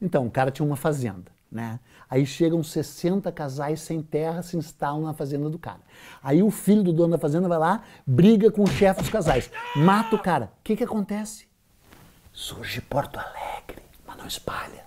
Então, o cara tinha uma fazenda, né? Aí chegam 60 casais sem terra, se instalam na fazenda do cara. Aí o filho do dono da fazenda vai lá, briga com o chefe dos casais, mata o cara. O que, que acontece? Surge Porto Alegre, mas não espalha.